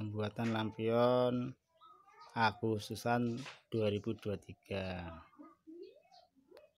pembuatan lampion Agustusan 2023